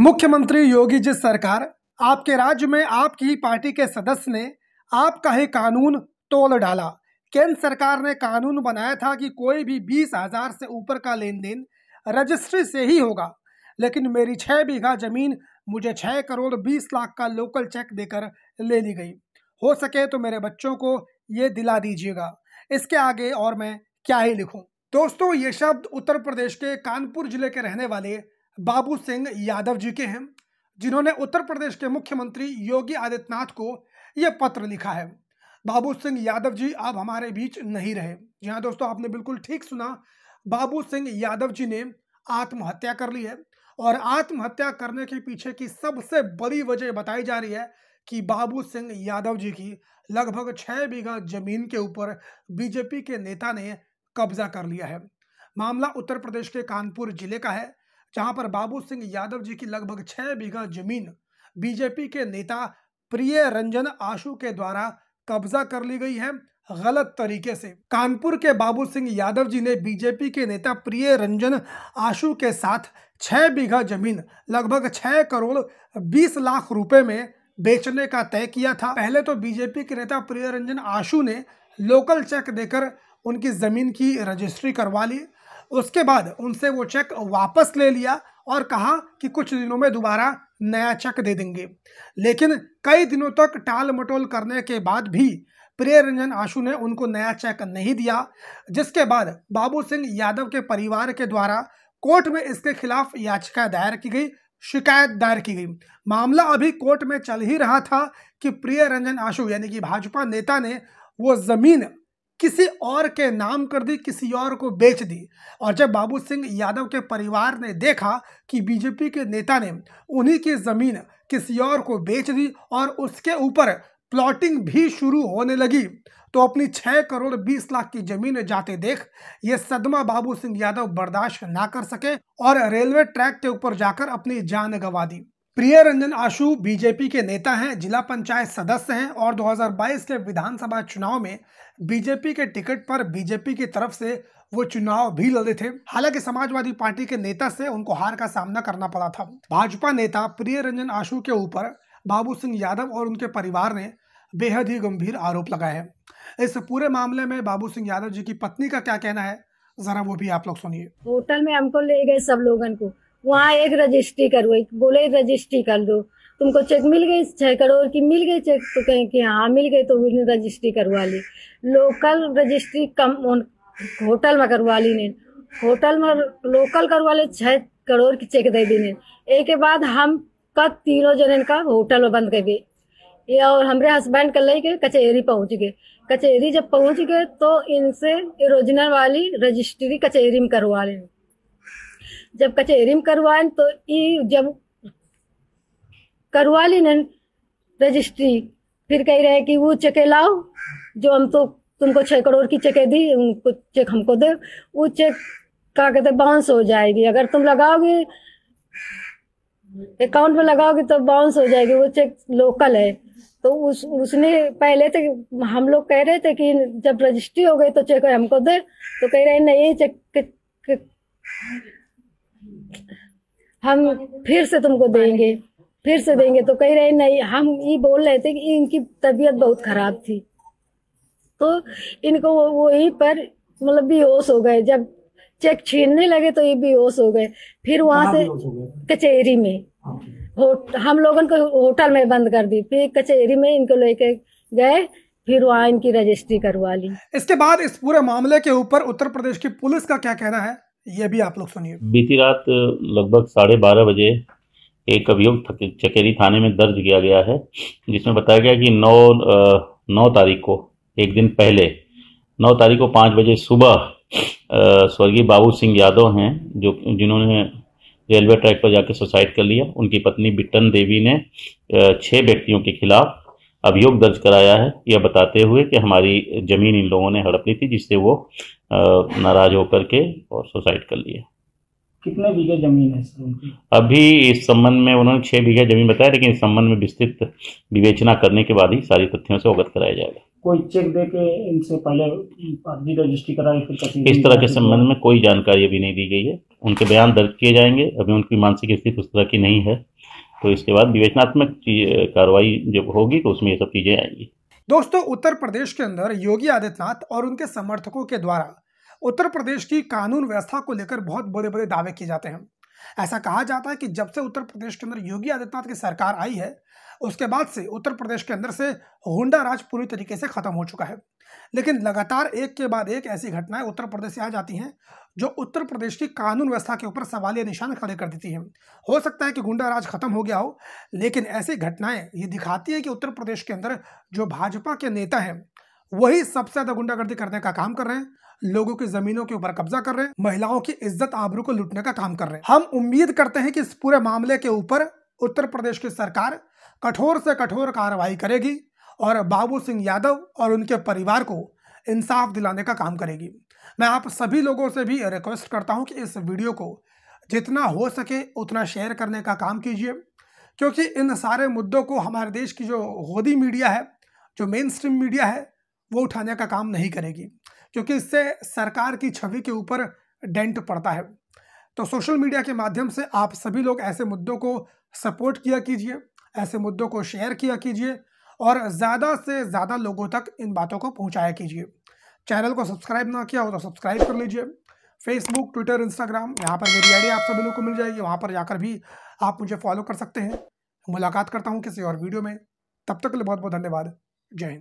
मुख्यमंत्री योगी जी सरकार आपके राज्य में आपकी ही पार्टी के सदस्य ने आपका ही कानून तोल डाला केंद्र सरकार ने कानून बनाया था कि कोई भी बीस हजार से ऊपर का लेन देन रजिस्ट्री से ही होगा लेकिन मेरी छः बीघा जमीन मुझे छः करोड़ बीस लाख का लोकल चेक देकर ले ली गई हो सके तो मेरे बच्चों को ये दिला दीजिएगा इसके आगे और मैं क्या ही लिखूं दोस्तों ये शब्द उत्तर प्रदेश के कानपुर जिले के रहने वाले बाबू सिंह यादव जी के हैं जिन्होंने उत्तर प्रदेश के मुख्यमंत्री योगी आदित्यनाथ को यह पत्र लिखा है बाबू सिंह यादव जी अब हमारे बीच नहीं रहे जी हाँ दोस्तों आपने बिल्कुल ठीक सुना बाबू सिंह यादव जी ने आत्महत्या कर ली है और आत्महत्या करने के पीछे की सबसे बड़ी वजह बताई जा रही है कि बाबू सिंह यादव जी की लगभग छः बीघा जमीन के ऊपर बीजेपी के नेता ने कब्जा कर लिया है मामला उत्तर प्रदेश के कानपुर जिले का है जहां पर बाबू सिंह यादव जी की लगभग छह बीघा जमीन बीजेपी के नेता प्रिय रंजन आशु के द्वारा कब्जा कर ली गई है गलत तरीके से कानपुर के बाबू सिंह यादव जी ने बीजेपी के नेता प्रिय रंजन आशु के साथ छह बीघा जमीन लगभग छह करोड़ बीस लाख रुपए में बेचने का तय किया था पहले तो बीजेपी के नेता प्रिय रंजन आशु ने लोकल चेक देकर उनकी ज़मीन की रजिस्ट्री करवा ली उसके बाद उनसे वो चेक वापस ले लिया और कहा कि कुछ दिनों में दोबारा नया चेक दे देंगे लेकिन कई दिनों तक टाल मटोल करने के बाद भी प्रिय रंजन आशु ने उनको नया चेक नहीं दिया जिसके बाद बाबू सिंह यादव के परिवार के द्वारा कोर्ट में इसके खिलाफ याचिका दायर की गई शिकायत दायर की गई मामला अभी कोर्ट में चल ही रहा था कि प्रिय रंजन आशु यानी कि भाजपा नेता ने वो जमीन किसी और के नाम कर दी किसी और को बेच दी और जब बाबू सिंह यादव के परिवार ने देखा कि बीजेपी के नेता ने उन्हीं की ज़मीन किसी और को बेच दी और उसके ऊपर प्लॉटिंग भी शुरू होने लगी तो अपनी छः करोड़ बीस लाख की जमीन जाते देख ये सदमा बाबू सिंह यादव बर्दाश्त ना कर सके और रेलवे ट्रैक के ऊपर जाकर अपनी जान गंवा दी प्रिय रंजन आशु बीजेपी के नेता हैं जिला पंचायत सदस्य हैं और 2022 के विधानसभा चुनाव में बीजेपी के टिकट पर बीजेपी की तरफ से वो चुनाव भी लड़े थे हालांकि समाजवादी पार्टी के नेता से उनको हार का सामना करना पड़ा था भाजपा नेता प्रिय रंजन आशु के ऊपर बाबू सिंह यादव और उनके परिवार ने बेहद ही गंभीर आरोप लगाए हैं इस पूरे मामले में बाबू सिंह यादव जी की पत्नी का क्या कहना है जरा वो भी आप लोग सुनिए होटल में हमको ले गए सब लोग को वहाँ एक रजिस्ट्री करो एक बोले रजिस्ट्री कर दो तुमको चेक मिल गई छः करोड़ की मिल गई चेक तो कहें कि हाँ मिल गई तो उसने रजिस्ट्री करवा ली लोकल रजिस्ट्री कम होटल में करवा ली ने होटल में लोकल करवा ले छः करोड़ की चेक दे दी ने एक के बाद हम का तीनों जन का होटल में बंद कर गए ये और हमारे हस्बैंड कल के कचहरी पहुंच गए कचहरी जब पहुंच गए तो इनसे ओरिजिनल वाली रजिस्ट्री कचहरी में करवा लें जब कचहरी में करवाएं तो ई जब करवा ली रजिस्ट्री फिर कह रहे कि वो चेके लाओ जो हम तो तुमको छः करोड़ की चेके दी उनको चेक हमको दे वो चेक का कहते बाउंस हो जाएगी अगर तुम लगाओगे अकाउंट में लगाओगे तो बाउंस हो जाएगी वो चेक लोकल है तो उस उसने पहले तो हम लोग कह रहे थे कि जब रजिस्ट्री हो गई तो चेक हमको दे तो कह रहे नहीं चेक हम फिर से तुमको देंगे फिर से देंगे तो कह रहे नहीं हम ये बोल रहे थे कि इनकी तबीयत बहुत खराब थी तो इनको वही पर मतलब बेहोश हो गए जब चेक छीनने लगे तो ये बेहोश हो गए फिर वहां से कचहरी में हाँ, हम लोगों को तो होटल में बंद कर दी फिर कचहरी में इनको लेके गए फिर वहाँ इनकी रजिस्ट्री करवा ली इसके बाद इस पूरे मामले के ऊपर उत्तर प्रदेश की पुलिस का क्या कहना है ये भी आप लोग सुनिए बीती रात लगभग साढ़े बारह बजे एक अभियोग चकेरी थाने में दर्ज किया गया है जिसमें बताया गया कि नौ नौ तारीख को एक दिन पहले नौ तारीख को पाँच बजे सुबह स्वर्गीय बाबू सिंह यादव हैं जो जिन्होंने रेलवे ट्रैक पर जाकर सुसाइड कर लिया उनकी पत्नी बिट्टन देवी ने छः व्यक्तियों के खिलाफ अभियोग दर्ज कराया है यह बताते हुए कि हमारी ज़मीन इन लोगों ने हड़प ली थी जिससे वो नाराज़ होकर के और सुसाइड कर लिए कितने बीघे ज़मीन है सर अभी इस संबंध में उन्होंने छः बीघे ज़मीन बताया लेकिन इस संबंध में विस्तृत विवेचना करने के बाद ही सारी तथ्यों से अवगत कराया जाएगा कोई चेक दे के इनसे पहले रजिस्ट्री कराई फिर इस तरह के संबंध में कोई जानकारी अभी नहीं दी गई है उनके बयान दर्ज किए जाएंगे अभी उनकी मानसिक स्थिति उस तरह की नहीं है तो इसके बाद विवेचनात्मक कार्रवाई जब होगी तो उसमें ये सब चीज़ें आएंगी दोस्तों उत्तर प्रदेश के अंदर योगी आदित्यनाथ और उनके समर्थकों के द्वारा उत्तर प्रदेश की कानून व्यवस्था को लेकर बहुत बड़े बड़े दावे किए जाते हैं ऐसा कहा जाता है कि जब से उत्तर प्रदेश के अंदर योगी आदित्यनाथ की सरकार आई है उसके बाद से उत्तर प्रदेश के अंदर से होंडा राज पूरी तरीके से ख़त्म हो चुका है लेकिन लगातार एक के बाद एक ऐसी घटनाएं उत्तर प्रदेश से आ जाती हैं जो उत्तर प्रदेश की कानून व्यवस्था के ऊपर सवालिया निशान खड़े कर देती हैं हो सकता है कि गुंडा राज खत्म हो गया हो लेकिन ऐसी घटनाएं ये दिखाती है कि उत्तर प्रदेश के अंदर जो भाजपा के नेता हैं वही सबसे ज्यादा गुंडागर्दी करने का काम कर रहे हैं लोगों की जमीनों के ऊपर कब्जा कर रहे हैं महिलाओं की इज्जत आबरू को लूटने का काम कर रहे हैं हम उम्मीद करते हैं कि इस पूरे मामले के ऊपर उत्तर प्रदेश की सरकार कठोर से कठोर कार्रवाई करेगी और बाबू सिंह यादव और उनके परिवार को इंसाफ दिलाने का काम करेगी मैं आप सभी लोगों से भी रिक्वेस्ट करता हूं कि इस वीडियो को जितना हो सके उतना शेयर करने का काम कीजिए क्योंकि इन सारे मुद्दों को हमारे देश की जो होदी मीडिया है जो मेन स्ट्रीम मीडिया है वो उठाने का काम नहीं करेगी क्योंकि इससे सरकार की छवि के ऊपर डेंट पड़ता है तो सोशल मीडिया के माध्यम से आप सभी लोग ऐसे मुद्दों को सपोर्ट किया कीजिए ऐसे मुद्दों को शेयर किया कीजिए और ज़्यादा से ज़्यादा लोगों तक इन बातों को पहुँचाया कीजिए चैनल को सब्सक्राइब ना किया हो तो सब्सक्राइब कर लीजिए फेसबुक ट्विटर इंस्टाग्राम यहाँ पर मेरी आईडी आप सभी लोग को मिल जाएगी वहाँ पर जाकर भी आप मुझे फॉलो कर सकते हैं मुलाकात करता हूँ किसी और वीडियो में तब तक के लिए बहुत बहुत धन्यवाद जय हिंद